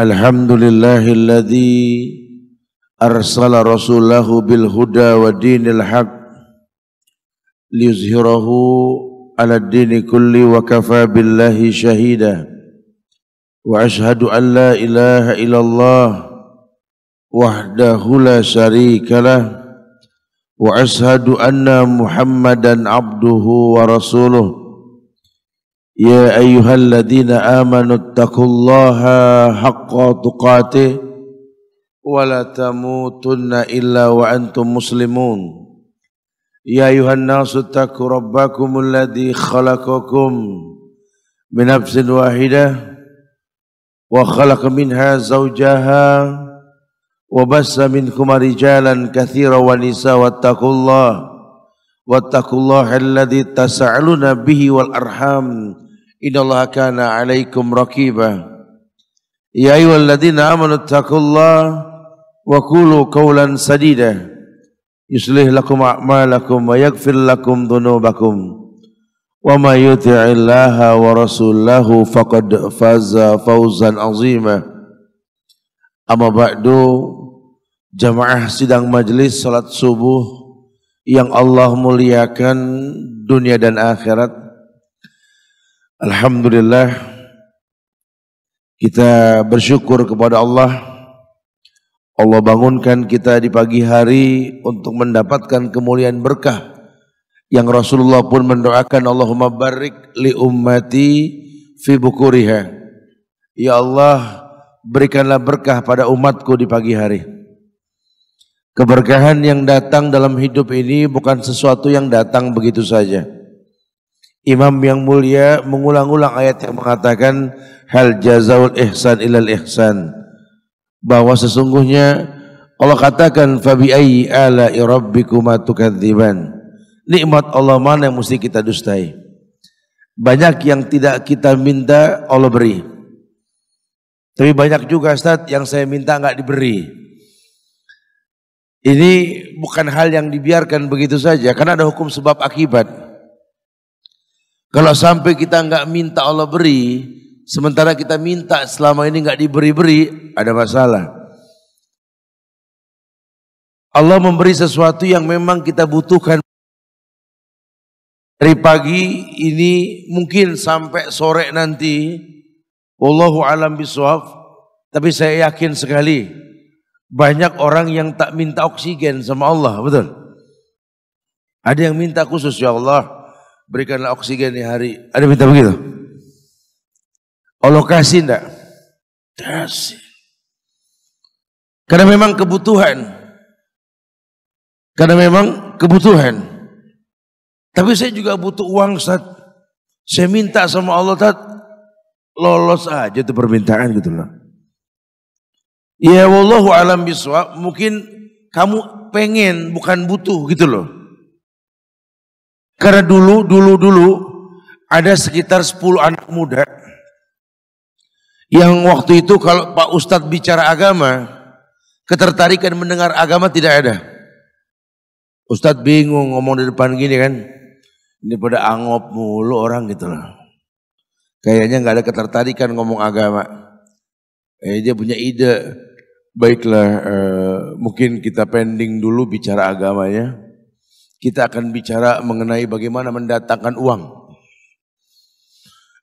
الحمد لله الذي أرسل رسوله بالهدى ودين الحق ليظهره على الدين كله وكفى بالله شهيدا وأشهد أن لا إله إلا الله وحده لا شريك له وأشهد أن محمدا عبده ورسوله يا أيها الذين آمنوا اتقوا الله حق تقاته ولا تموتن إلا وأنتم مسلمون يا أيها الناس اتقوا ربكم الذي خلقكم من نفس واحدة وخلق منها زوجها وبس منكم رجالا كثيرا ونساء واتقوا الله واتقوا الله الذي تسألون به والأرحام إن الله كان عليكم رقيبا يا أيها الذين آمنوا اتقوا الله وقولوا قولا سديدا يصلح لكم أعمالكم ويغفر لكم ذنوبكم وما يطع الله ورسوله فقد فاز فوزا عظيما أما بعد جماعة سيدان مجلس صلاة subuh yang Allah muliakan dunia dan akhirat. Alhamdulillah kita bersyukur kepada Allah. Allah bangunkan kita di pagi hari untuk mendapatkan kemuliaan berkah yang Rasulullah pun mendoakan Allahumma barik li ummati fi bukuriha. Ya Allah, berikanlah berkah pada umatku di pagi hari. Keberkahan yang datang dalam hidup ini bukan sesuatu yang datang begitu saja. Imam yang mulia mengulang-ulang ayat yang mengatakan hal jazaul ihsan ilal ihsan bahwa sesungguhnya Allah katakan fabi ayyi ala rabbikuma tukadziban. Nikmat Allah mana yang mesti kita dustai? Banyak yang tidak kita minta Allah beri. Tapi banyak juga Ustaz yang saya minta enggak diberi. Ini bukan hal yang dibiarkan begitu saja karena ada hukum sebab akibat. Kalau sampai kita nggak minta Allah beri, sementara kita minta selama ini nggak diberi-beri, ada masalah. Allah memberi sesuatu yang memang kita butuhkan. Dari pagi ini mungkin sampai sore nanti, Wallahu alam biswaf, tapi saya yakin sekali banyak orang yang tak minta oksigen sama Allah, betul? Ada yang minta khusus, ya Allah, berikanlah oksigen di hari. Ada minta begitu? Allah kasih enggak? Kasih. Karena memang kebutuhan. Karena memang kebutuhan. Tapi saya juga butuh uang, saat Saya minta sama Allah, saat Lolos aja itu permintaan gitu loh. Ya wallahu alam biswa, mungkin kamu pengen bukan butuh gitu loh. Karena dulu dulu dulu ada sekitar 10 anak muda yang waktu itu kalau Pak Ustadz bicara agama, ketertarikan mendengar agama tidak ada. Ustadz bingung ngomong di depan gini kan. Ini pada angop mulu orang gitu loh. Kayaknya nggak ada ketertarikan ngomong agama. Eh, dia punya ide, Baiklah, eh, mungkin kita pending dulu bicara agamanya. Kita akan bicara mengenai bagaimana mendatangkan uang.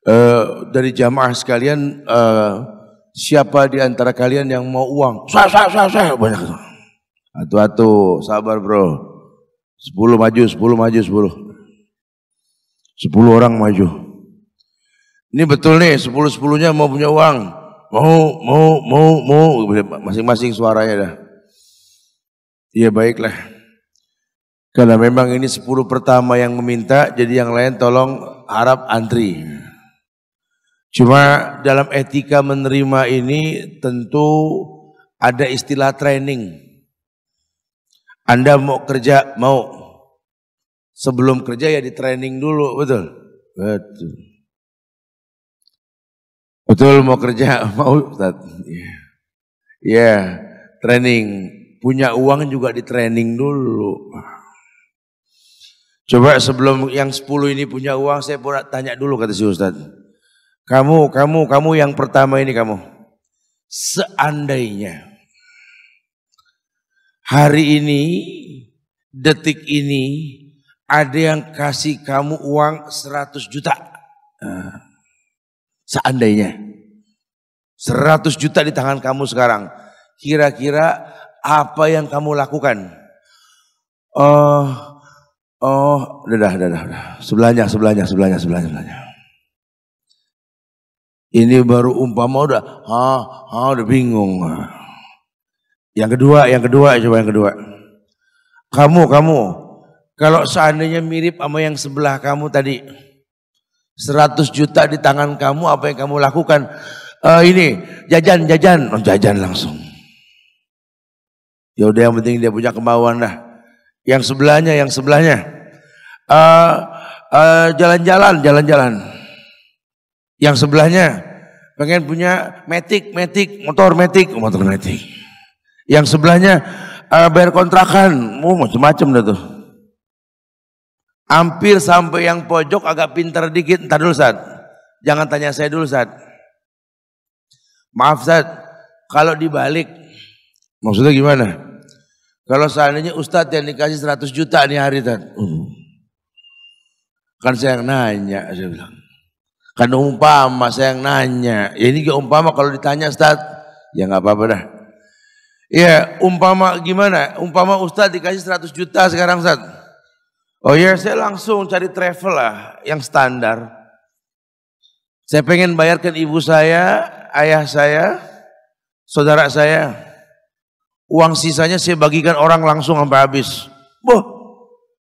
Eh, dari jamaah sekalian, eh, siapa di antara kalian yang mau uang? Saya, saya, saya, saya. Banyak. Atu-atu, sabar bro. Sepuluh maju, sepuluh maju, sepuluh. Sepuluh orang maju. Ini betul nih, sepuluh-sepuluhnya mau punya uang mau mau mau mau masing-masing suaranya dah. Iya baiklah. Karena memang ini sepuluh pertama yang meminta, jadi yang lain tolong harap antri. Cuma dalam etika menerima ini tentu ada istilah training. Anda mau kerja, mau. Sebelum kerja ya di training dulu, betul? Betul. Betul mau kerja mau Ustaz. Ya. ya, training. Punya uang juga di training dulu. Coba sebelum yang 10 ini punya uang saya pura tanya dulu kata si Ustaz. Kamu, kamu, kamu yang pertama ini kamu. Seandainya hari ini, detik ini ada yang kasih kamu uang 100 juta. Nah. Seandainya 100 juta di tangan kamu sekarang, kira-kira apa yang kamu lakukan? Oh, oh, udah, udah, dadah. Sebelahnya, sebelahnya, sebelahnya, sebelahnya, sebelahnya. Ini baru umpama udah, ha, ha, udah bingung. Yang kedua, yang kedua, coba yang kedua. Kamu, kamu, kalau seandainya mirip sama yang sebelah kamu tadi, 100 juta di tangan kamu apa yang kamu lakukan? Uh, ini jajan jajan oh, jajan langsung. Yaudah yang penting dia punya kemauan dah. Yang sebelahnya yang sebelahnya eh, eh, jalan-jalan uh, uh, jalan-jalan. Yang sebelahnya pengen punya metik metik motor metik oh, motor metik. Yang sebelahnya uh, bayar kontrakan, oh, macam-macam dah tuh. Hampir sampai yang pojok agak pintar dikit. Ntar dulu Ustaz. Jangan tanya saya dulu Ustaz. Maaf Ustaz. Kalau dibalik. Maksudnya gimana? Kalau seandainya Ustadz yang dikasih 100 juta nih hari Ustaz. Hmm. Kan saya yang nanya. Saya bilang. Kan umpama saya yang nanya. Ya ini umpama kalau ditanya Ustaz. Ya nggak apa-apa dah. Ya umpama gimana? Umpama Ustadz dikasih 100 juta sekarang Ustaz. Oh iya, saya langsung cari travel lah yang standar. Saya pengen bayarkan ibu saya, ayah saya, saudara saya. Uang sisanya saya bagikan orang langsung sampai habis. Boh,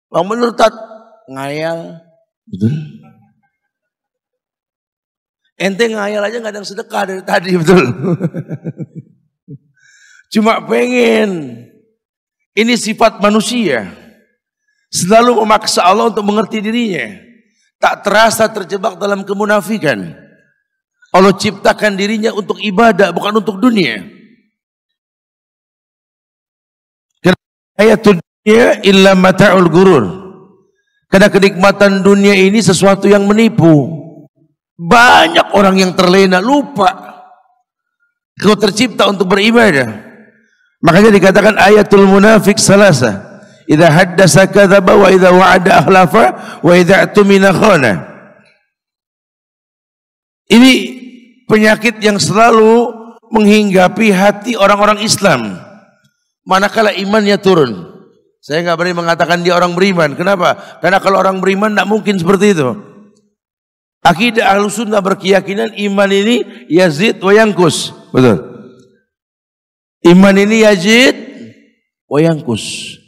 bang bener tat ngayal. Betul. Ente ngayal aja nggak ada yang sedekah dari tadi betul. Cuma pengen. Ini sifat manusia. Selalu memaksa Allah untuk mengerti dirinya. Tak terasa terjebak dalam kemunafikan. Allah ciptakan dirinya untuk ibadah, bukan untuk dunia. Hayatul dunia illa mata'ul gurur. Karena kenikmatan dunia ini sesuatu yang menipu. Banyak orang yang terlena, lupa. Kau tercipta untuk beribadah. Makanya dikatakan ayatul munafik salasa. Idza haddasa kadzaba wa idza wa'ada ahlafa wa idza tumina khana. Ini penyakit yang selalu menghinggapi hati orang-orang Islam. Manakala imannya turun. Saya nggak berani mengatakan dia orang beriman. Kenapa? Karena kalau orang beriman tidak mungkin seperti itu. Akidah ahlu sunnah berkeyakinan iman ini yazid wa yangkus. Betul. Iman ini yazid wa yangkus.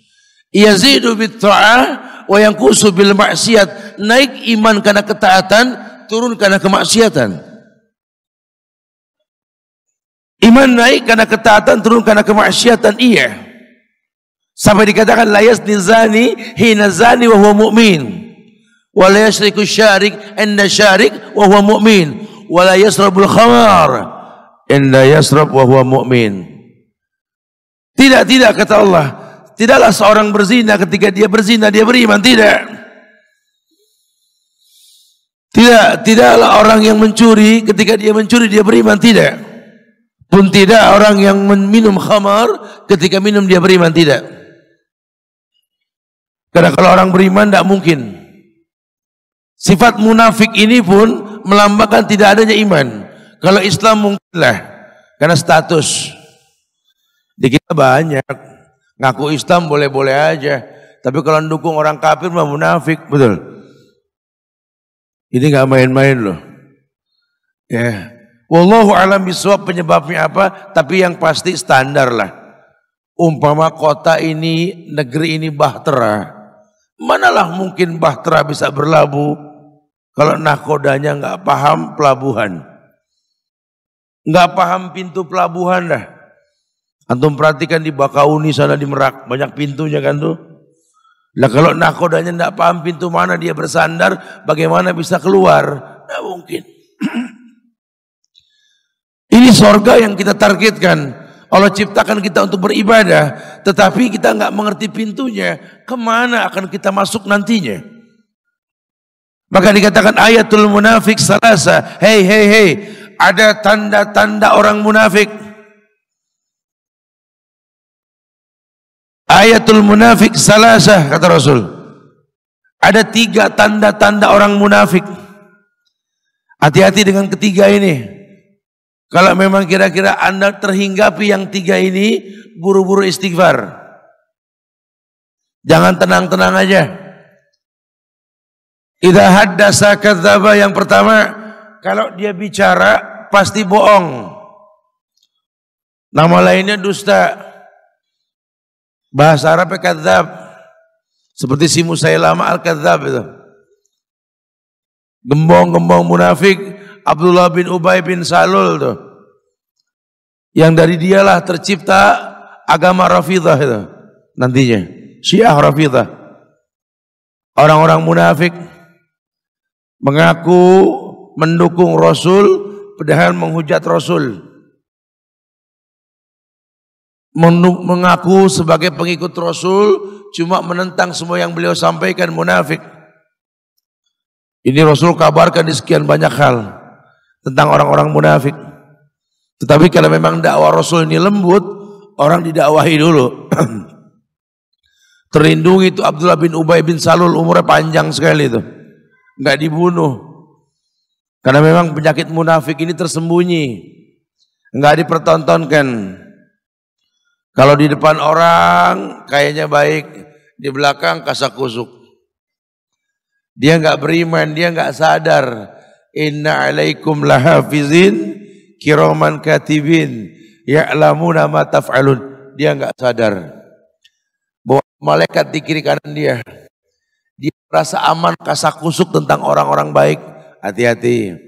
Yazidu bit ta'ah wa yanqusu bil maksiat. Naik iman karena ketaatan, turun karena kemaksiatan. Iman naik karena ketaatan, turun karena kemaksiatan. Iya. Sampai dikatakan layas nizani hina zani wa huwa mu'min. Wa la yashriku syarik inna syarik wa huwa mu'min. Wa la yasrabul khamar inna yasrab wa huwa mu'min. Tidak, tidak kata Allah. Tidaklah seorang berzina ketika dia berzina dia beriman, tidak. Tidak, tidaklah orang yang mencuri ketika dia mencuri dia beriman, tidak. Pun tidak orang yang minum khamar ketika minum dia beriman, tidak. Karena kalau orang beriman tidak mungkin. Sifat munafik ini pun melambangkan tidak adanya iman. Kalau Islam mungkinlah karena status. Di kita banyak Ngaku Islam boleh-boleh aja. Tapi kalau dukung orang kafir mah munafik, betul. Ini nggak main-main loh. Ya. Yeah. Wallahu alam biswab penyebabnya apa? Tapi yang pasti standar lah. Umpama kota ini, negeri ini bahtera. Manalah mungkin bahtera bisa berlabuh kalau nakodanya nggak paham pelabuhan. Nggak paham pintu pelabuhan dah. Antum perhatikan di Bakauni sana di Merak, banyak pintunya kan tuh. Lah kalau nakodanya tidak paham pintu mana dia bersandar, bagaimana bisa keluar? Tidak mungkin. Ini sorga yang kita targetkan. Allah ciptakan kita untuk beribadah, tetapi kita nggak mengerti pintunya. Kemana akan kita masuk nantinya? Maka dikatakan ayatul munafik salasa. Hei, hei, hei. Ada tanda-tanda orang munafik. ayatul munafik salasah kata Rasul. Ada tiga tanda-tanda orang munafik. Hati-hati dengan ketiga ini. Kalau memang kira-kira Anda terhinggapi yang tiga ini, buru-buru istighfar. Jangan tenang-tenang aja. Idza haddasa kadzdzaba yang pertama, kalau dia bicara pasti bohong. Nama lainnya dusta. Bahasa Arabnya kadzab. Seperti si Musailama al-kadzab itu. Gembong-gembong munafik Abdullah bin Ubay bin Salul itu, Yang dari dialah tercipta agama Rafidah itu nantinya. Syiah Rafidah. Orang-orang munafik mengaku mendukung Rasul padahal menghujat Rasul mengaku sebagai pengikut Rasul cuma menentang semua yang beliau sampaikan munafik. Ini Rasul kabarkan di sekian banyak hal tentang orang-orang munafik. Tetapi kalau memang dakwah Rasul ini lembut, orang didakwahi dulu. Terlindungi itu Abdullah bin Ubay bin Salul umurnya panjang sekali itu. Enggak dibunuh. Karena memang penyakit munafik ini tersembunyi. Enggak dipertontonkan. Kalau di depan orang kayaknya baik, di belakang kasak kusuk. Dia nggak beriman, dia nggak sadar. Inna alaikum lahafizin kiroman katibin ya'lamu nama taf'alun. Dia nggak sadar. Bahwa malaikat di kiri kanan dia. Dia merasa aman kasak kusuk tentang orang-orang baik. Hati-hati.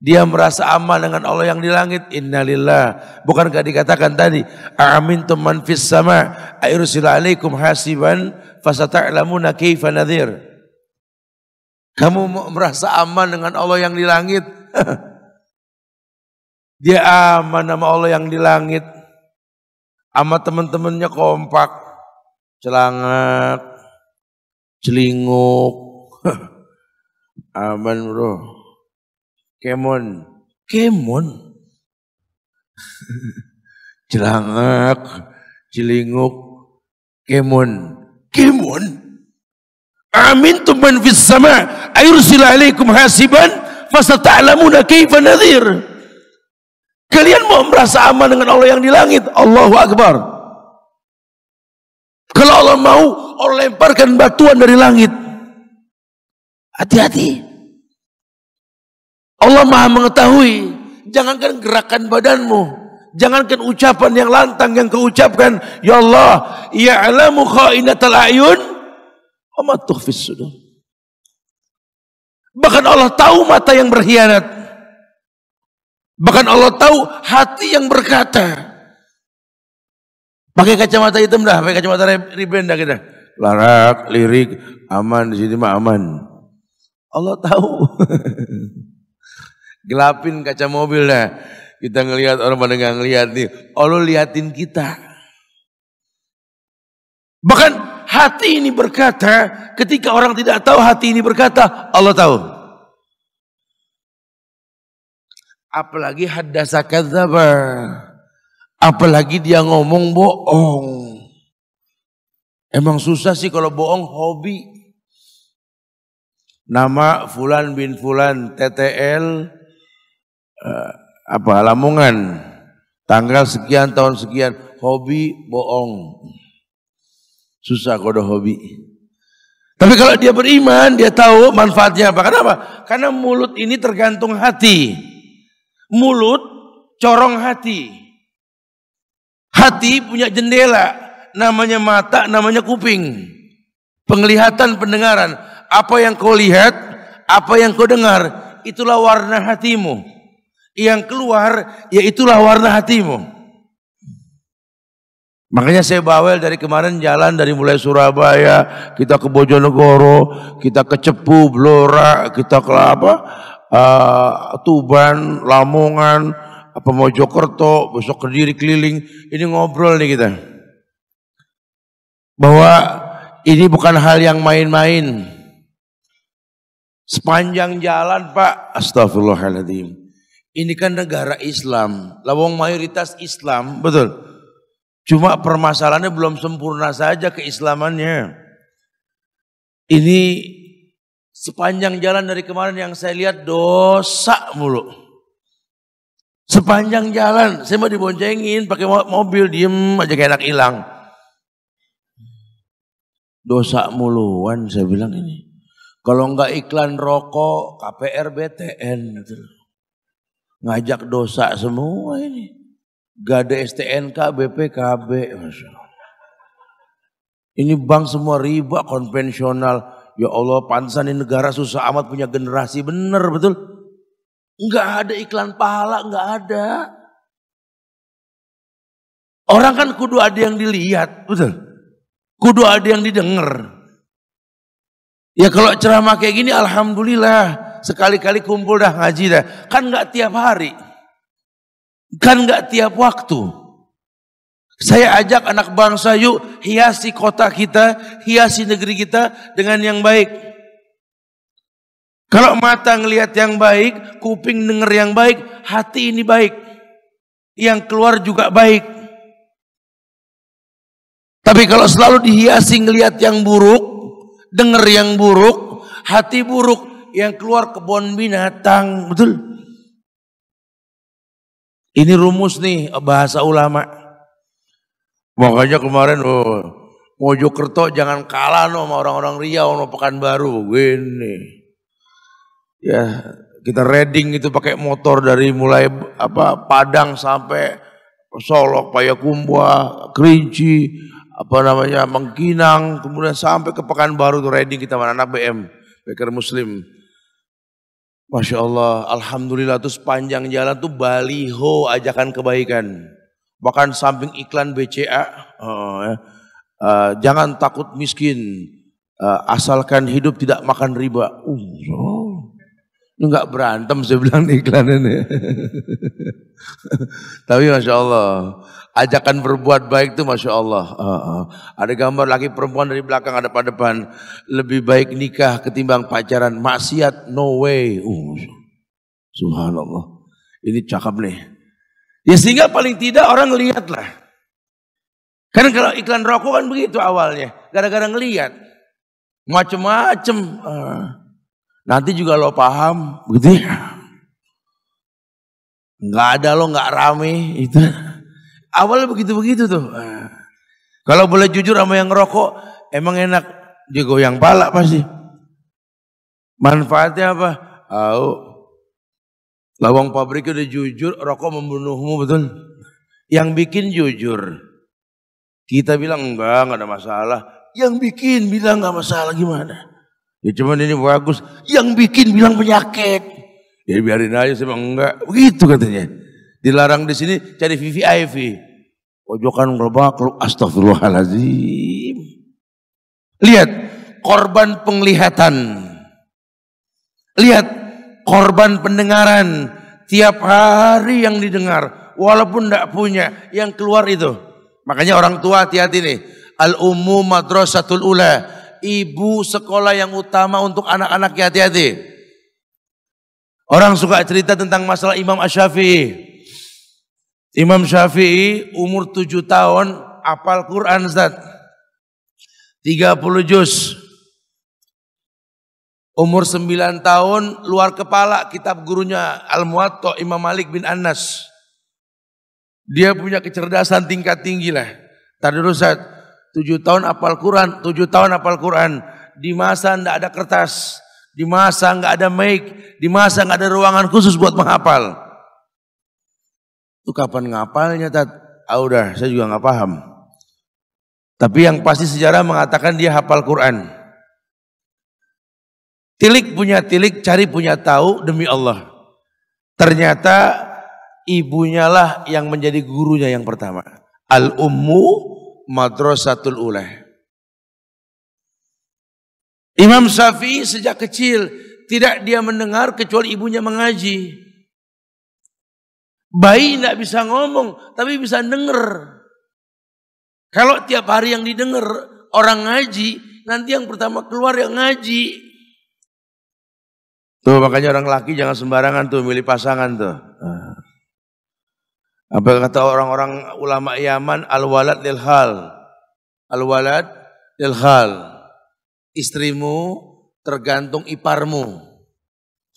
Dia merasa aman dengan Allah yang di langit. Innalillah. Bukankah dikatakan tadi, "Amin tu fis sama ayursil alaikum hasiban fasata'lamuna kaifa nadhir." Kamu merasa aman dengan Allah yang di langit. Dia aman sama Allah yang di langit. Sama teman-temannya kompak. Celangat. Celinguk. aman bro. Kemon. Kemon. Jelangak, jelinguk, kemon. Kemon. Amin tuman fis sama sila alaikum hasiban ta'lamuna kaifa nadhir. Kalian mau merasa aman dengan Allah yang di langit? Allahu Akbar. Kalau Allah mau, Allah lemparkan batuan dari langit. Hati-hati. Allah maha mengetahui. Jangankan gerakan badanmu. Jangankan ucapan yang lantang yang keucapkan. Ya Allah, ya'lamu kha'inatal ayun. Wa tuhfis sudur. Bahkan Allah tahu mata yang berkhianat. Bahkan Allah tahu hati yang berkata. Pakai kacamata hitam dah, pakai kacamata riben dah kita. Larak, lirik, aman di sini mah aman. Allah tahu. Gelapin kaca mobil dah. Kita ngelihat orang pada nggak ngelihat nih. Allah oh, liatin kita. Bahkan hati ini berkata, ketika orang tidak tahu hati ini berkata, Allah tahu. Apalagi haddasa apa Apalagi dia ngomong bohong. Emang susah sih kalau bohong hobi. Nama Fulan bin Fulan TTL Eh, apa lamungan tanggal sekian tahun sekian hobi bohong susah kode hobi tapi kalau dia beriman dia tahu manfaatnya apa kenapa karena mulut ini tergantung hati mulut corong hati hati punya jendela namanya mata namanya kuping penglihatan pendengaran apa yang kau lihat apa yang kau dengar itulah warna hatimu yang keluar yaitulah warna hatimu. Makanya saya bawel dari kemarin jalan dari mulai Surabaya, kita ke Bojonegoro, kita ke Cepu, Blora, kita ke apa? Uh, Tuban, Lamongan, apa Mojokerto, besok ke Kediri keliling. Ini ngobrol nih kita. Bahwa ini bukan hal yang main-main. Sepanjang jalan Pak, astagfirullahaladzim. Ini kan negara Islam, lawang mayoritas Islam, betul. Cuma permasalahannya belum sempurna saja keislamannya. Ini sepanjang jalan dari kemarin yang saya lihat dosa mulu. Sepanjang jalan saya mau diboncengin pakai mobil diem aja kayak enak hilang. Dosa muluan saya bilang ini. Kalau nggak iklan rokok KPR BTN gitu ngajak dosa semua ini. Gak ada STNK, BPKB. Ini bank semua riba konvensional. Ya Allah, pansan di negara susah amat punya generasi. Bener, betul. Nggak ada iklan pahala, nggak ada. Orang kan kudu ada yang dilihat, betul. Kudu ada yang didengar. Ya kalau ceramah kayak gini, Alhamdulillah sekali-kali kumpul dah ngaji dah. Kan nggak tiap hari. Kan nggak tiap waktu. Saya ajak anak bangsa yuk hiasi kota kita, hiasi negeri kita dengan yang baik. Kalau mata ngelihat yang baik, kuping denger yang baik, hati ini baik. Yang keluar juga baik. Tapi kalau selalu dihiasi ngelihat yang buruk, denger yang buruk, hati buruk, yang keluar kebun binatang, betul? Ini rumus nih bahasa ulama. Makanya kemarin oh, Mojokerto jangan kalah no sama orang-orang Riau no Pekanbaru gini. Ya, kita reading itu pakai motor dari mulai apa Padang sampai Solok, Payakumbuh, Kerinci, apa namanya Mengkinang, kemudian sampai ke Pekanbaru tuh reading kita mana anak BM, Beker Muslim. Masya Allah, Alhamdulillah tuh sepanjang jalan tuh baliho ajakan kebaikan. Bahkan samping iklan BCA, uh, oh, uh, ya. eh, jangan takut miskin, uh, asalkan hidup tidak makan riba. Uh, um, oh. enggak berantem saya bilang iklan ini. Tapi Masya Allah, ajakan berbuat baik itu masya Allah. Uh, uh. Ada gambar laki perempuan dari belakang ada pada depan. Lebih baik nikah ketimbang pacaran. Maksiat no way. Uh, subhanallah. Ini cakep nih. Ya sehingga paling tidak orang lihat lah. Karena kalau iklan rokok kan begitu awalnya. Gara-gara ngelihat. Macem-macem. Uh. Nanti juga lo paham. Begitu ya. Nggak ada lo nggak rame itu. Awalnya begitu-begitu tuh. Eh. Kalau boleh jujur sama yang rokok emang enak digoyang pala pasti. Manfaatnya apa? Au. Lawang pabrik udah jujur, rokok membunuhmu betul. Yang bikin jujur. Kita bilang enggak, enggak ada masalah. Yang bikin bilang enggak masalah gimana? Ya cuman ini bagus. Yang bikin bilang penyakit. Ya biarin aja sih enggak. Begitu katanya. Dilarang di sini cari VVIP. Pojokan gerobak, astagfirullahalazim. Lihat, korban penglihatan. Lihat, korban pendengaran. Tiap hari yang didengar, walaupun tidak punya, yang keluar itu. Makanya orang tua hati-hati nih. Al-ummu madrasatul ula. Ibu sekolah yang utama untuk anak-anak hati-hati. Orang suka cerita tentang masalah Imam asy syafii Imam Syafi'i umur tujuh tahun apal Quran tiga puluh juz. Umur sembilan tahun luar kepala kitab gurunya Al-Muwatta Imam Malik bin Anas. Dia punya kecerdasan tingkat tinggi lah. Tadi Ustaz, tujuh tahun apal Quran, tujuh tahun apal Quran. Di masa tidak ada kertas, di masa nggak ada mic, di masa nggak ada ruangan khusus buat menghafal. Itu kapan ngapalnya Tat? Ah udah, saya juga nggak paham. Tapi yang pasti sejarah mengatakan dia hafal Quran. Tilik punya tilik, cari punya tahu demi Allah. Ternyata ibunya lah yang menjadi gurunya yang pertama. Al-Ummu Madrasatul Ulah. Imam Syafi'i sejak kecil tidak dia mendengar kecuali ibunya mengaji. Bayi tidak bisa ngomong, tapi bisa dengar. Kalau tiap hari yang didengar orang ngaji, nanti yang pertama keluar yang ngaji. Tuh makanya orang laki jangan sembarangan tuh milih pasangan tuh. Ah. Apa kata orang-orang ulama Yaman al-walad lil hal. Al-walad lil hal. Istrimu tergantung iparmu.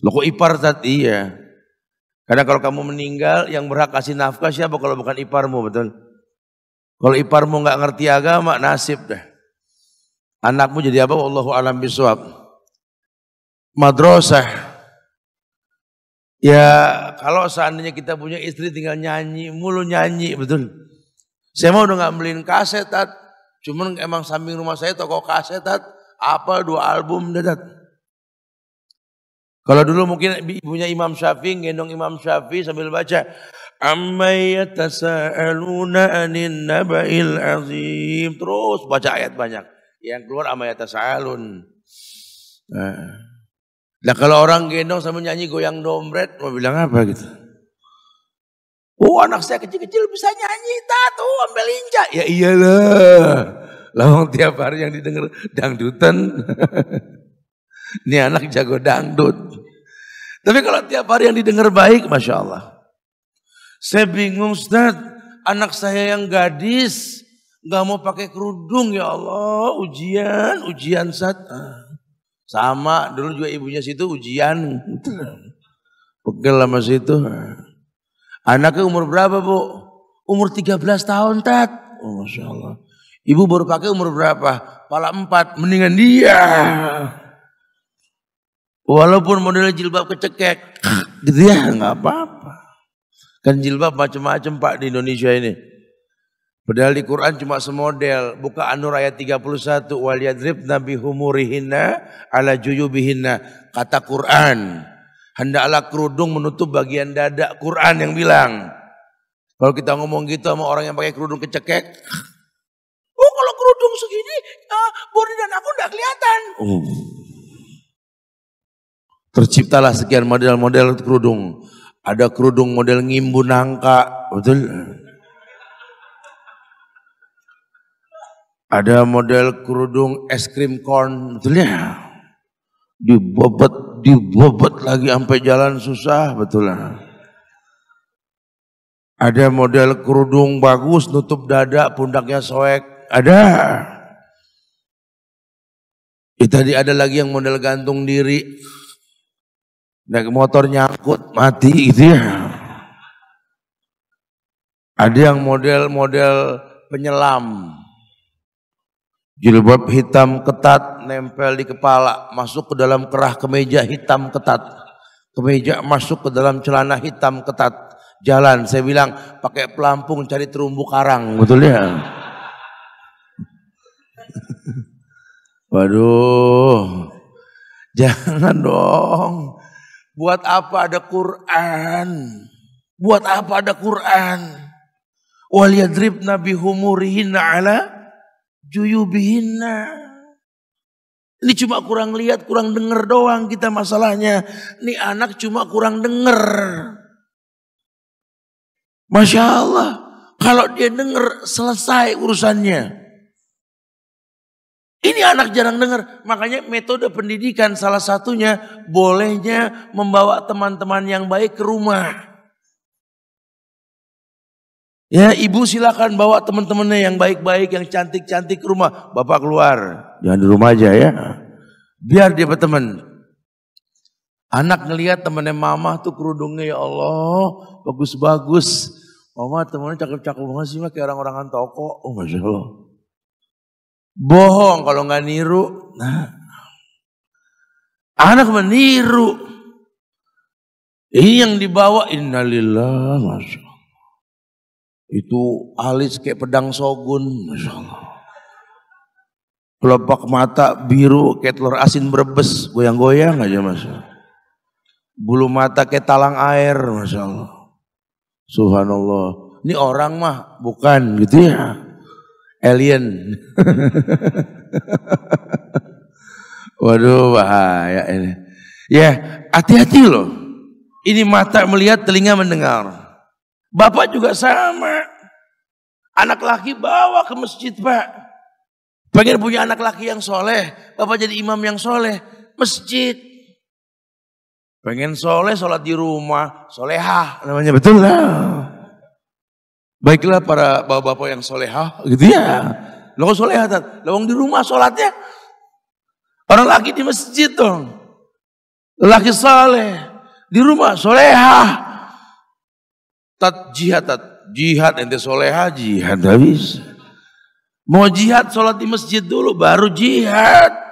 Lo kok ipar tadi ya? Karena kalau kamu meninggal, yang berhak kasih nafkah siapa kalau bukan iparmu, betul? Kalau iparmu nggak ngerti agama, nasib deh. Anakmu jadi apa? Allahu alam biswab. Madrasah. Ya kalau seandainya kita punya istri tinggal nyanyi, mulu nyanyi, betul? Saya mau udah nggak beliin kaset, Cuman emang samping rumah saya toko kaset, Apa dua album, tat. Kalau dulu mungkin ibunya Imam Syafi'i gendong Imam Syafi'i sambil baca Amma yatasa'aluna anin naba'il azim. Terus baca ayat banyak. Yang keluar amma yatasa'alun. Nah. nah kalau orang gendong sambil nyanyi goyang dompet mau bilang apa gitu. Oh anak saya kecil-kecil bisa nyanyi tatu oh, ambil inca. Ya iyalah. Lawang tiap hari yang didengar dangdutan. Ini anak jago dangdut. Tapi kalau tiap hari yang didengar baik, Masya Allah. Saya bingung Ustaz, anak saya yang gadis, gak mau pakai kerudung ya Allah, ujian, ujian Ustaz. Ah. Sama, dulu juga ibunya situ ujian. Pegel sama situ. Anaknya umur berapa bu? Umur 13 tahun tat. Oh, Masya Allah. Ibu baru pakai umur berapa? Pala 4, mendingan dia. Walaupun model jilbab kecekek, gitu ya nggak apa-apa. Kan jilbab macam-macam Pak di Indonesia ini. Padahal di Quran cuma semodel. Buka An-Nur ayat 31. Waliyadrib nabi humurihina ala juyubihina. Kata Quran. Hendaklah kerudung menutup bagian dada. Quran yang bilang. Kalau kita ngomong gitu sama orang yang pakai kerudung kecekek. Oh kalau kerudung segini, uh, ya, Bori dan aku nggak kelihatan. Oh. Terciptalah sekian model-model kerudung. Ada kerudung model ngimbu nangka, betul? Ada model kerudung es krim corn, betul ya? Dibobot, dibobot lagi sampai jalan susah, betul ya? Ada model kerudung bagus, nutup dada, pundaknya soek, ada. Ya, tadi ada lagi yang model gantung diri, Naik motor nyangkut mati gitu ya. Ada yang model-model penyelam. Jilbab hitam ketat nempel di kepala, masuk ke dalam kerah kemeja hitam ketat. Kemeja masuk ke dalam celana hitam ketat. Jalan, saya bilang pakai pelampung cari terumbu karang, betul ya? Waduh, jangan dong. Buat apa ada Quran? Buat apa ada Quran? Waliyadrib nabi humurihinna ala juyubihinna. Ini cuma kurang lihat, kurang dengar doang kita masalahnya. Ini anak cuma kurang dengar. Masya Allah. Kalau dia dengar selesai urusannya. Ini anak jarang dengar. Makanya metode pendidikan salah satunya bolehnya membawa teman-teman yang baik ke rumah. Ya ibu silakan bawa teman-temannya yang baik-baik, yang cantik-cantik ke rumah. Bapak keluar, jangan di rumah aja ya. Biar dia berteman. Anak ngelihat temannya mama tuh kerudungnya ya Allah, bagus-bagus. Mama temannya cakep-cakep banget sih, kayak orang-orangan toko. Oh Masya Allah. Bohong kalau nggak niru. Nah, anak meniru. Ini yang dibawa innalillah masya Itu alis kayak pedang sogun masya Allah. Kelopak mata biru kayak telur asin brebes goyang-goyang aja masya Bulu mata kayak talang air masya Allah. Subhanallah. Ini orang mah bukan gitu ya alien. Waduh bahaya ini. Ya, hati-hati loh. Ini mata melihat, telinga mendengar. Bapak juga sama. Anak laki bawa ke masjid, Pak. Pengen punya anak laki yang soleh. Bapak jadi imam yang soleh. Masjid. Pengen soleh, sholat di rumah. Solehah namanya, betul lah. Baiklah para bapak-bapak yang solehah gitu ya. Lo kok tat? Lawang di rumah sholatnya. Orang laki di masjid dong. laki soleh. di rumah solehah. Tat jihad tat jihad ente soleha, jihad habis. Mau jihad sholat di masjid dulu baru jihad.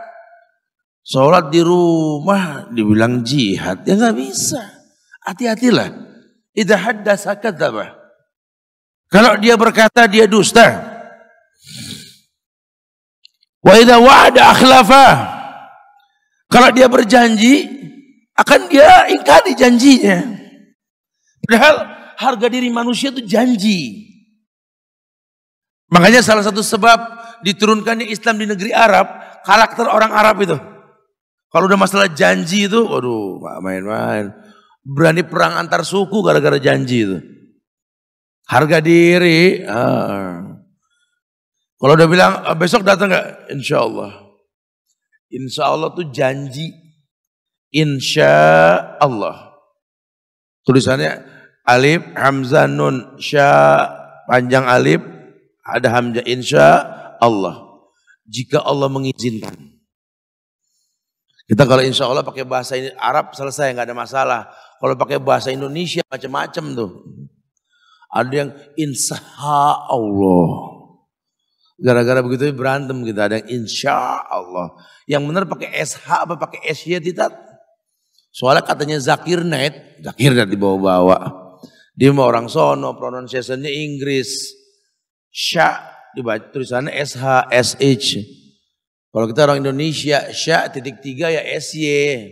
Sholat di rumah dibilang jihad ya nggak bisa. Hati-hatilah. Idahad dasakadabah. Kalau dia berkata dia dusta. Wa idza wa'ada akhlafa. Kalau dia berjanji akan dia ingkari janjinya. Padahal harga diri manusia itu janji. Makanya salah satu sebab diturunkannya Islam di negeri Arab, karakter orang Arab itu. Kalau udah masalah janji itu, waduh, main-main. Berani perang antar suku gara-gara janji itu. Harga diri. Ah. Kalau udah bilang ah, besok datang nggak? Insya Allah. Insya Allah tuh janji. Insya Allah. Tulisannya alif hamzah nun sya panjang alif ada hamzah insya Allah. Jika Allah mengizinkan. Kita kalau insya Allah pakai bahasa Arab selesai nggak ada masalah. Kalau pakai bahasa Indonesia macam-macam tuh. Ada yang insya Allah. Gara-gara begitu berantem kita. Ada yang insya Allah. Yang benar pakai SH apa pakai SY tidak? Soalnya katanya Zakir Naid. Zakir Naid dibawa-bawa. Dia mau orang sono, pronunciationnya Inggris. Sya, dibaca tulisannya SH, SH. Kalau kita orang Indonesia, sya titik tiga ya SY.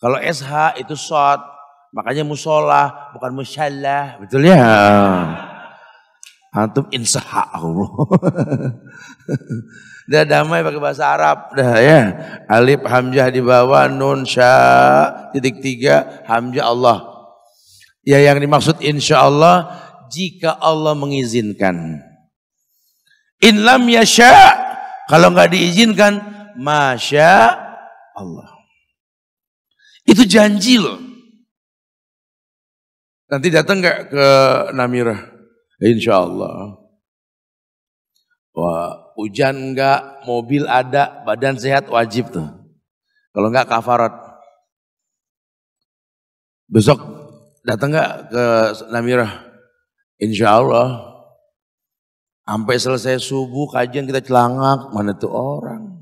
Kalau SH itu short, Makanya musola, bukan musyalla. Betul ya? Antum insaha Allah. Dia damai pakai bahasa Arab. dah ya. Alif hamzah di bawah, nun sya, titik tiga, hamzah Allah. Ya yang dimaksud insya Allah, jika Allah mengizinkan. In lam yasha, kalau nggak diizinkan, masya Allah. Itu janji loh. Nanti datang nggak ke Namirah? Insya Allah. Wah, hujan enggak, mobil ada, badan sehat wajib tuh. Kalau enggak kafarat. Besok datang nggak ke Namirah? Insya Allah. Sampai selesai subuh kajian kita celangak, mana tuh orang.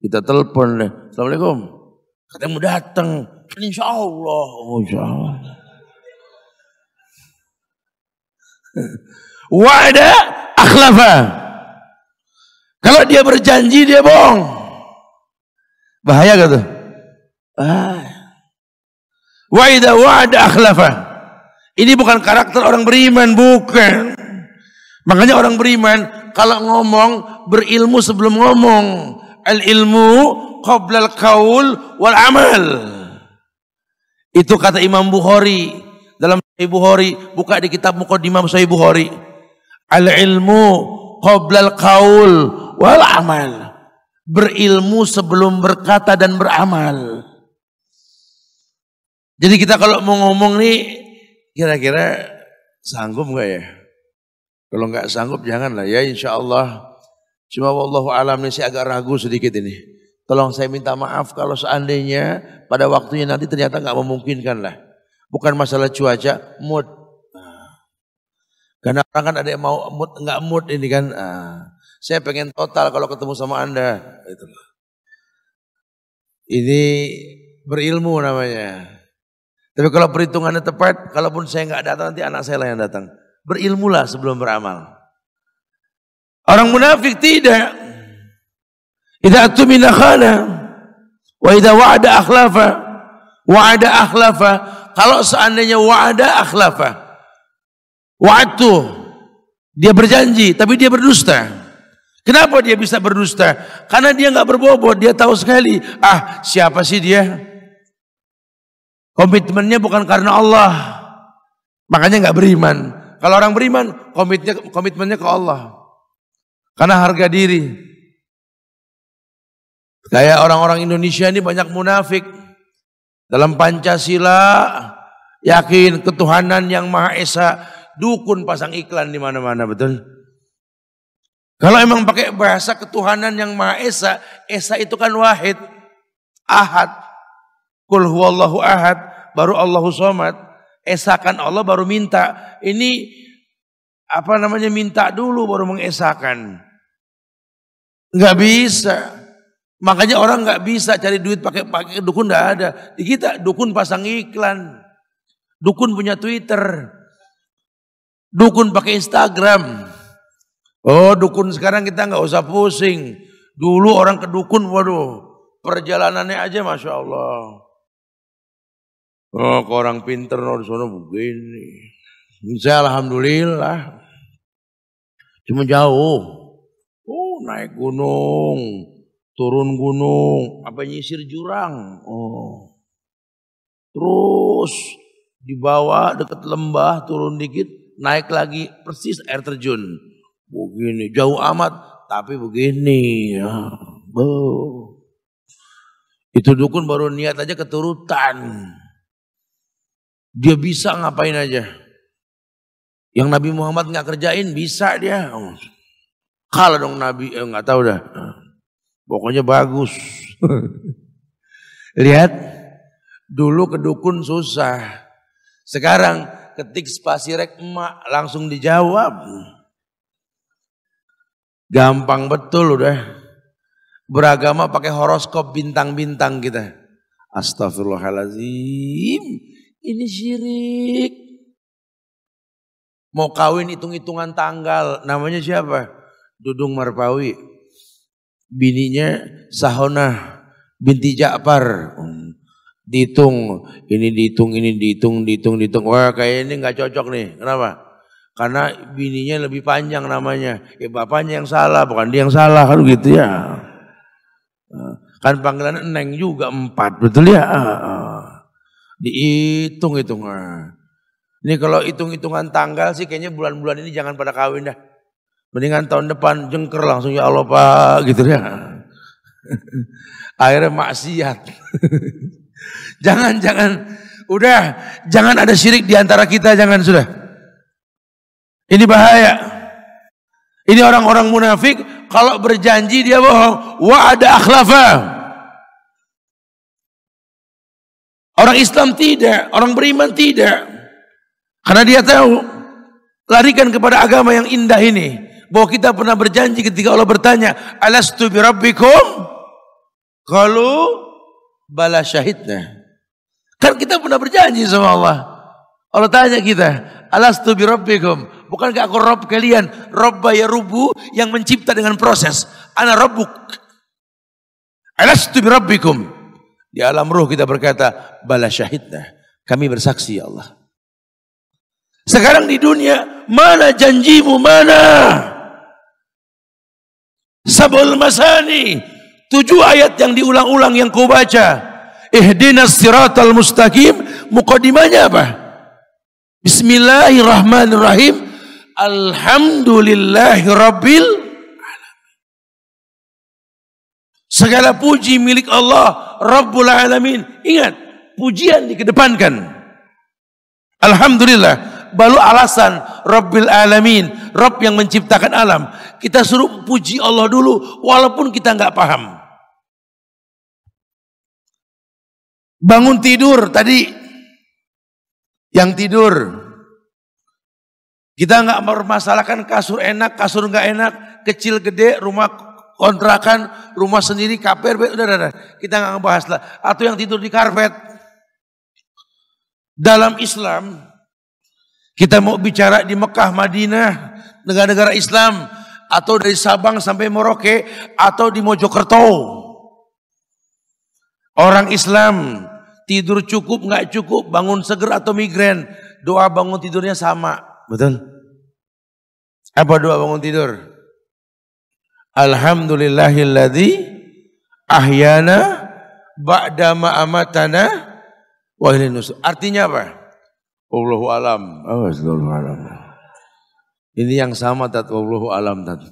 Kita telepon, Assalamualaikum. Katanya mau datang, kan Insya Allah. Oh, Insya Allah. Wa'ada akhlafa. Kalau dia berjanji dia bohong. Bahaya gak tuh? Ah. wa'ada akhlafa. Ini bukan karakter orang beriman, bukan. Makanya orang beriman kalau ngomong berilmu sebelum ngomong. Al ilmu qabla al kaul wal amal. Itu kata Imam Bukhari. Sahih Bukhari, buka di kitab Muqaddimah Sahih Bukhari. Al ilmu qabla al qaul wal amal. Berilmu sebelum berkata dan beramal. Jadi kita kalau mau ngomong nih kira-kira sanggup nggak ya? Kalau nggak sanggup janganlah ya insya Allah. Cuma wallahu alam ini saya agak ragu sedikit ini. Tolong saya minta maaf kalau seandainya pada waktunya nanti ternyata nggak memungkinkan lah bukan masalah cuaca, mood. Karena orang kan ada yang mau mood nggak mood ini kan. Ah, saya pengen total kalau ketemu sama anda. Gitu ini berilmu namanya. Tapi kalau perhitungannya tepat, kalaupun saya enggak datang nanti anak saya lah yang datang. Berilmulah sebelum beramal. Orang munafik tidak. Idza tumina khana wa ida wa'ada akhlafa wa'ada akhlafa kalau seandainya wa'ada akhlafa. Wa'atu. Dia berjanji, tapi dia berdusta. Kenapa dia bisa berdusta? Karena dia nggak berbobot, dia tahu sekali. Ah, siapa sih dia? Komitmennya bukan karena Allah. Makanya nggak beriman. Kalau orang beriman, komitnya, komitmennya ke Allah. Karena harga diri. Kayak orang-orang Indonesia ini banyak munafik. Dalam Pancasila yakin ketuhanan yang Maha Esa, dukun pasang iklan di mana-mana betul. Kalau emang pakai bahasa ketuhanan yang Maha Esa, Esa itu kan wahid, ahad, kul huwallahu ahad, baru Allahu somad. Esakan Allah baru minta. Ini apa namanya minta dulu baru mengesakan. nggak bisa. Makanya orang nggak bisa cari duit pakai pakai dukun nggak ada. Di kita dukun pasang iklan, dukun punya Twitter, dukun pakai Instagram. Oh dukun sekarang kita nggak usah pusing. Dulu orang ke dukun, waduh perjalanannya aja masya Allah. Oh ke orang pinter no di sana begini. Saya alhamdulillah. Cuma jauh. Oh naik gunung, turun gunung, apa nyisir jurang. Oh. Terus dibawa bawah dekat lembah turun dikit, naik lagi persis air terjun. Begini, jauh amat tapi begini. Ya. Oh. Itu dukun baru niat aja keturutan. Dia bisa ngapain aja. Yang Nabi Muhammad nggak kerjain bisa dia. Kalau dong Nabi, eh, nggak tahu dah. Pokoknya bagus. Lihat, dulu kedukun susah. Sekarang ketik spasi rek emak langsung dijawab. Gampang betul udah. Beragama pakai horoskop bintang-bintang kita. Astagfirullahalazim. Ini syirik. Mau kawin hitung-hitungan tanggal. Namanya siapa? Dudung Marpawi bininya Sahonah binti Ja'far. Hmm. Dihitung, ini dihitung, ini dihitung, dihitung, dihitung. Wah kayak ini nggak cocok nih. Kenapa? Karena bininya lebih panjang namanya. Ya bapaknya yang salah, bukan dia yang salah kan gitu ya. Kan panggilan neng juga empat, betul ya? Ah, ah. Dihitung-hitung. Ini kalau hitung-hitungan tanggal sih kayaknya bulan-bulan ini jangan pada kawin dah. Mendingan tahun depan jengker langsung ya Allah Pak gitu ya. Akhirnya maksiat. jangan jangan udah jangan ada syirik di antara kita jangan sudah. Ini bahaya. Ini orang-orang munafik kalau berjanji dia bohong. Wa ada akhlafa. Orang Islam tidak, orang beriman tidak. Karena dia tahu larikan kepada agama yang indah ini bahwa kita pernah berjanji ketika Allah bertanya, "Alastu bi rabbikum?" Kalau bala syahidnya. Kan kita pernah berjanji sama Allah. Allah tanya kita, "Alastu bi rabbikum?" Bukankah aku Rob kalian? Robba ya rubu yang mencipta dengan proses. Ana Rabbuk. Alastu bi rabbikum? Di alam ruh kita berkata, bala syahidna. Kami bersaksi ya Allah. Sekarang di dunia, mana janjimu, mana? Sabul Masani. Tujuh ayat yang diulang-ulang yang kau baca. Ihdinas siratal mustaqim. mukadimanya apa? Bismillahirrahmanirrahim. Alhamdulillahi Rabbil Segala puji milik Allah Rabbul Alamin. Ingat, pujian dikedepankan. Alhamdulillah. Baru alasan Rabbil Alamin. Rabb yang menciptakan alam. Kita suruh puji Allah dulu walaupun kita nggak paham. Bangun tidur tadi yang tidur kita nggak mempermasalahkan kasur enak, kasur nggak enak, kecil gede, rumah kontrakan, rumah sendiri, KPR, udah, udah, udah. kita nggak ngebahas lah. Atau yang tidur di karpet. Dalam Islam, kita mau bicara di Mekah, Madinah, negara-negara Islam, atau dari Sabang sampai Merauke atau di Mojokerto. Orang Islam tidur cukup nggak cukup bangun seger atau migrain doa bangun tidurnya sama betul apa doa bangun tidur Alhamdulillahilladzi ahyana ba'dama amatana wa Artinya apa? Allahu alam. Allahu alam. Ini yang sama tat wallahu alam tat.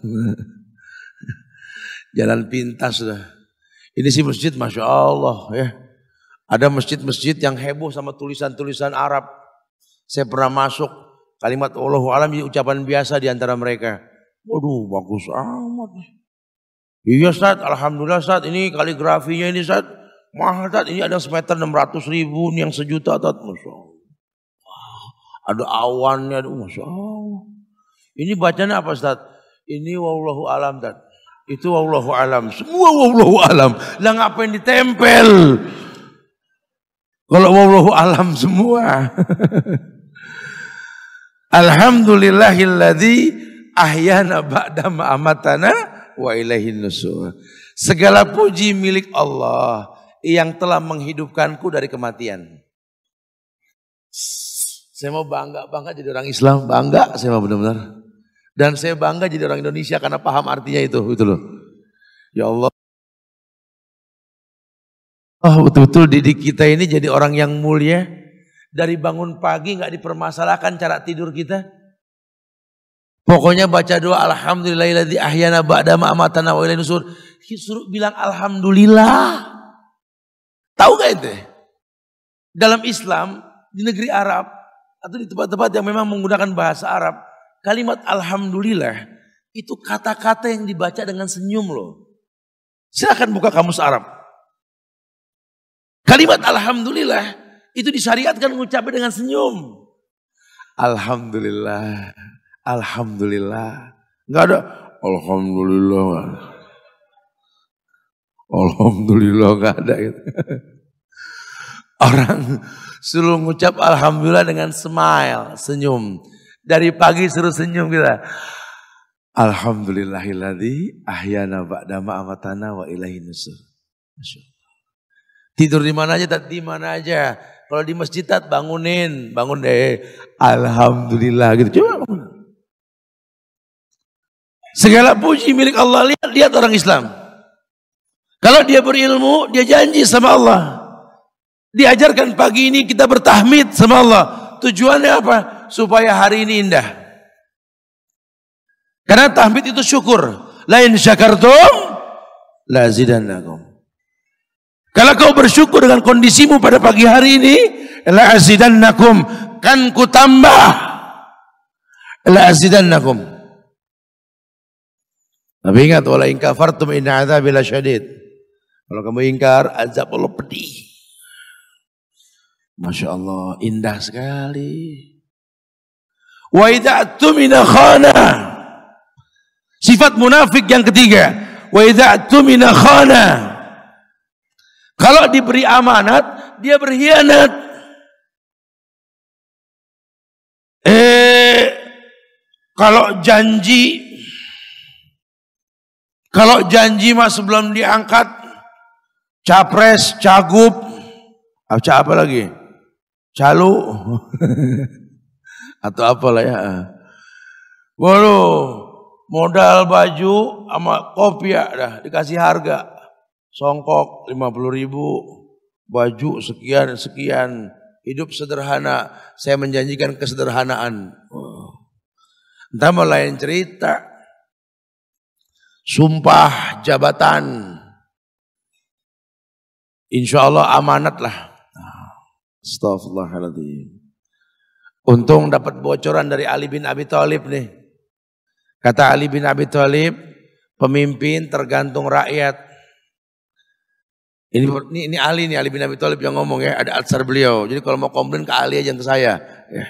Jalan pintas sudah. Ini sih masjid Masya Allah ya. Ada masjid-masjid yang heboh sama tulisan-tulisan Arab. Saya pernah masuk kalimat Allahu alam jadi ucapan biasa di antara mereka. Waduh bagus amat. Iya Ustaz, Alhamdulillah Ustaz, ini kaligrafinya ini Ustaz. Mahal Ustaz, ini ada semeter 600 ribu, ini yang sejuta Ustaz. Masya Allah. Ada awannya, Masya Allah. Ini bacanya apa Ustaz? Ini wallahu alam dan itu wallahu alam. Semua wallahu alam. Lah yang ditempel? Kalau wallahu alam semua. Alhamdulillahilladzi ahyana ba'da ma amatana wa ilaihin nusur. Segala puji milik Allah yang telah menghidupkanku dari kematian. Saya mau bangga-bangga jadi orang Islam, bangga saya mau benar-benar. Dan saya bangga jadi orang Indonesia karena paham artinya itu, itu loh. Ya Allah. Oh betul-betul didik kita ini jadi orang yang mulia. Dari bangun pagi nggak dipermasalahkan cara tidur kita. Pokoknya baca doa Alhamdulillah di ahyana ba'dama amatana wa nusur. Suruh bilang Alhamdulillah. Tahu gak itu? Dalam Islam, di negeri Arab, atau di tempat-tempat yang memang menggunakan bahasa Arab, kalimat alhamdulillah itu kata-kata yang dibaca dengan senyum loh. Silahkan buka kamus Arab. Kalimat alhamdulillah itu disyariatkan mengucapnya dengan senyum. Alhamdulillah, alhamdulillah. Enggak ada alhamdulillah. Alhamdulillah enggak ada gitu. Orang suruh mengucap alhamdulillah dengan smile, senyum. Dari pagi suruh senyum kita. Alhamdulillahiladzi ahyana ba'dama amatana wa ilahi nusur. Tidur di mana aja, di mana aja. Kalau di masjid tak bangunin, bangun deh. Alhamdulillah gitu. Coba bangun. Segala puji milik Allah. Lihat, lihat orang Islam. Kalau dia berilmu, dia janji sama Allah. Diajarkan pagi ini kita bertahmid sama Allah. Tujuannya apa? supaya hari ini indah. Karena tahmid itu syukur. Lain syakartum lazidannakum. Kalau kau bersyukur dengan kondisimu pada pagi hari ini, la azidannakum, kan ku tambah. La azidannakum. Tapi ingat wala in kafartum inna adzabi lasyadid. Kalau kamu ingkar, azab Allah pedih. Masya Allah, indah sekali. Wa idza tumina khana. Sifat munafik yang ketiga, wa idza tumina khana. Kalau diberi amanat, dia berkhianat. Eh, kalau janji kalau janji mas sebelum diangkat capres, cagup, apa, apa lagi? calo. atau apalah ya. Eh. Walu modal baju sama kopiah ya, dah dikasih harga songkok 50 ribu baju sekian sekian hidup sederhana saya menjanjikan kesederhanaan Entah entah lain cerita sumpah jabatan insya Allah amanat lah nah, Astaghfirullahaladzim Untung dapat bocoran dari Ali bin Abi Thalib nih. Kata Ali bin Abi Thalib, pemimpin tergantung rakyat. Ini, ini, ini Ali nih, Ali bin Abi Thalib yang ngomong ya, ada atsar beliau. Jadi kalau mau komplain ke Ali aja ke saya. Ya.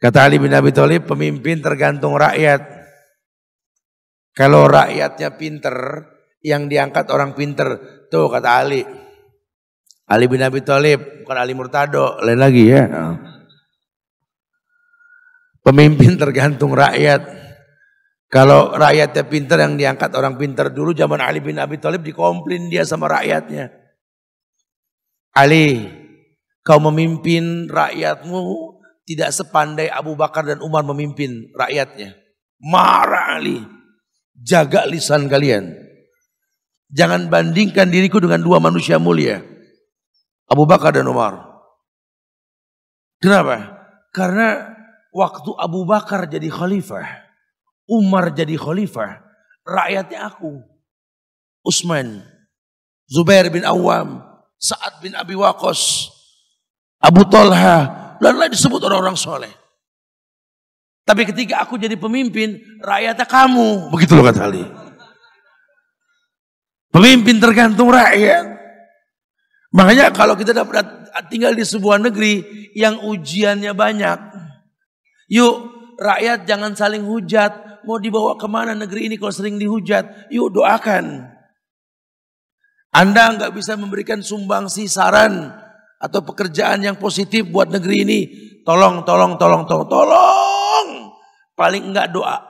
Kata Ali bin Abi Thalib, pemimpin tergantung rakyat. Kalau rakyatnya pinter, yang diangkat orang pinter. Tuh kata Ali. Ali bin Abi Thalib, bukan Ali Murtado, lain lagi ya. Pemimpin tergantung rakyat. Kalau rakyatnya pintar, yang diangkat orang pintar dulu zaman Ali bin Abi Thalib dikomplain dia sama rakyatnya. Ali, kau memimpin rakyatmu tidak sepandai Abu Bakar dan Umar memimpin rakyatnya. Marah Ali. Jaga lisan kalian. Jangan bandingkan diriku dengan dua manusia mulia. Abu Bakar dan Umar. Kenapa? Karena waktu Abu Bakar jadi khalifah, Umar jadi khalifah, rakyatnya aku. Usman, Zubair bin Awam, Sa'ad bin Abi Waqqas, Abu Talha, dan lain disebut orang-orang soleh. Tapi ketika aku jadi pemimpin, rakyatnya kamu. Begitu loh kata Ali. Pemimpin tergantung rakyat. Makanya kalau kita dapat tinggal di sebuah negeri yang ujiannya banyak, Yuk rakyat jangan saling hujat. Mau dibawa kemana negeri ini kalau sering dihujat? Yuk doakan. Anda nggak bisa memberikan sumbangsi saran atau pekerjaan yang positif buat negeri ini. Tolong, tolong, tolong, tolong, tolong. Paling enggak doa.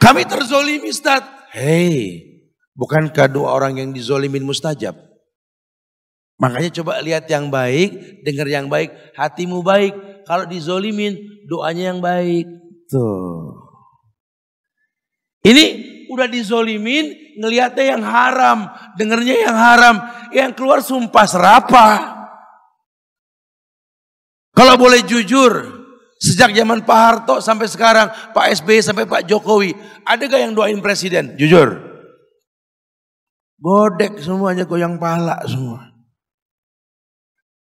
Kami terzolimi, Ustaz. Hei, bukankah doa orang yang dizolimin mustajab? Makanya coba lihat yang baik, dengar yang baik, hatimu baik. Kalau dizolimin, doanya yang baik. Tuh. Ini udah dizolimin, ngelihatnya yang haram, dengernya yang haram. Yang keluar sumpah serapa. Kalau boleh jujur, Sejak zaman Pak Harto sampai sekarang, Pak SBY sampai Pak Jokowi, ada gak yang doain presiden? Jujur. godek semuanya goyang pala semua.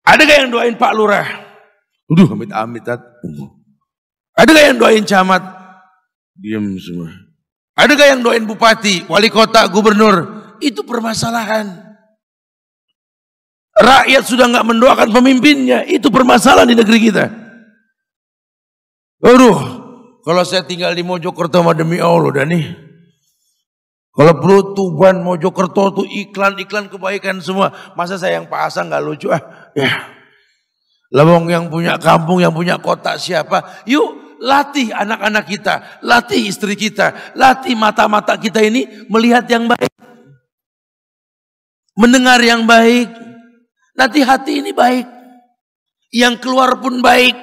Ada gak yang doain Pak Lurah? Aduh, amit amitat. Ada gak yang doain camat? Diam semua. Ada gak yang doain bupati, wali kota, gubernur? Itu permasalahan. Rakyat sudah nggak mendoakan pemimpinnya, itu permasalahan di negeri kita. Aduh, kalau saya tinggal di Mojokerto sama demi Allah Dani. Kalau perlu Tuban, Mojokerto itu iklan-iklan kebaikan semua. Masa saya yang pasang nggak lucu ah? Ya. Lawang yang punya kampung, yang punya kota siapa? Yuk latih anak-anak kita, latih istri kita, latih mata-mata kita ini melihat yang baik. Mendengar yang baik. Nanti hati ini baik. Yang keluar pun baik.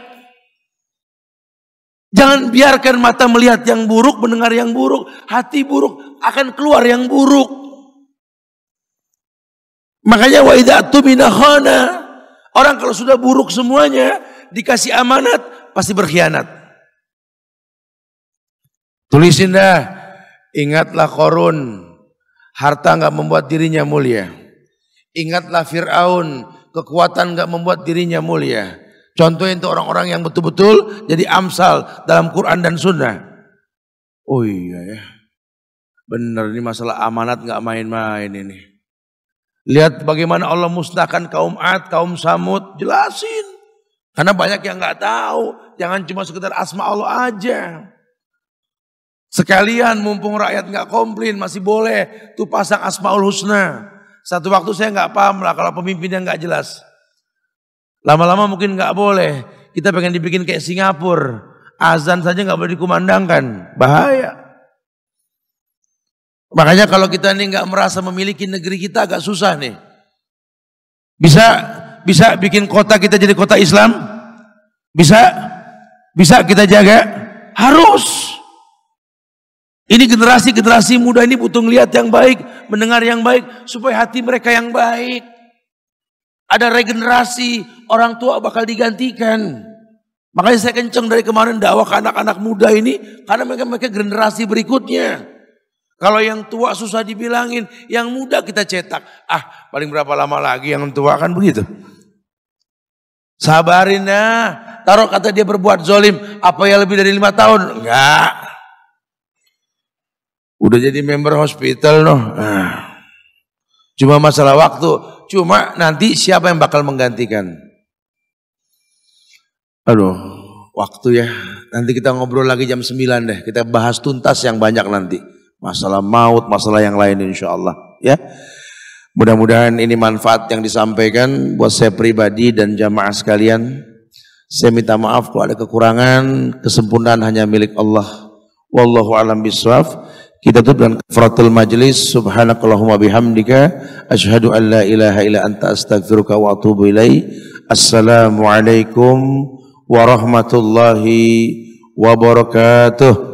Jangan biarkan mata melihat yang buruk, mendengar yang buruk, hati buruk akan keluar yang buruk. Makanya wa idza tumina khana Orang kalau sudah buruk semuanya, dikasih amanat, pasti berkhianat. Tulisin dah, ingatlah korun, harta nggak membuat dirinya mulia. Ingatlah Fir'aun, kekuatan nggak membuat dirinya mulia. Contohnya itu orang-orang yang betul-betul jadi amsal dalam Quran dan Sunnah. Oh iya ya, bener ini masalah amanat nggak main-main ini. Lihat bagaimana Allah musnahkan kaum Ad, kaum Samud. Jelasin. Karena banyak yang nggak tahu. Jangan cuma sekedar asma Allah aja. Sekalian mumpung rakyat nggak komplain masih boleh tuh pasang asmaul husna. Satu waktu saya nggak paham lah kalau pemimpinnya nggak jelas. Lama-lama mungkin nggak boleh. Kita pengen dibikin kayak Singapura. Azan saja nggak boleh dikumandangkan. Bahaya. Makanya kalau kita ini nggak merasa memiliki negeri kita agak susah nih. Bisa bisa bikin kota kita jadi kota Islam? Bisa? Bisa kita jaga? Harus. Ini generasi-generasi muda ini butuh melihat yang baik, mendengar yang baik, supaya hati mereka yang baik. Ada regenerasi, orang tua bakal digantikan. Makanya saya kenceng dari kemarin dakwah ke anak-anak muda ini, karena mereka mereka generasi berikutnya. Kalau yang tua susah dibilangin, yang muda kita cetak. Ah, paling berapa lama lagi yang tua kan begitu. Sabarin ya. Taruh kata dia berbuat zolim. Apa ya lebih dari lima tahun? Enggak. Udah jadi member hospital noh. Nah. Cuma masalah waktu. Cuma nanti siapa yang bakal menggantikan? Aduh, waktu ya. Nanti kita ngobrol lagi jam 9 deh. Kita bahas tuntas yang banyak nanti masalah maut, masalah yang lain insya Allah. Ya, mudah-mudahan ini manfaat yang disampaikan buat saya pribadi dan jamaah sekalian. Saya minta maaf kalau ada kekurangan, kesempurnaan hanya milik Allah. Wallahu alam biswaf. Kita tutup dengan kafaratul majlis. Subhanakallahumma bihamdika. Ashadu an la ilaha ila anta astagfiruka wa atubu ilaih. Assalamualaikum warahmatullahi wabarakatuh.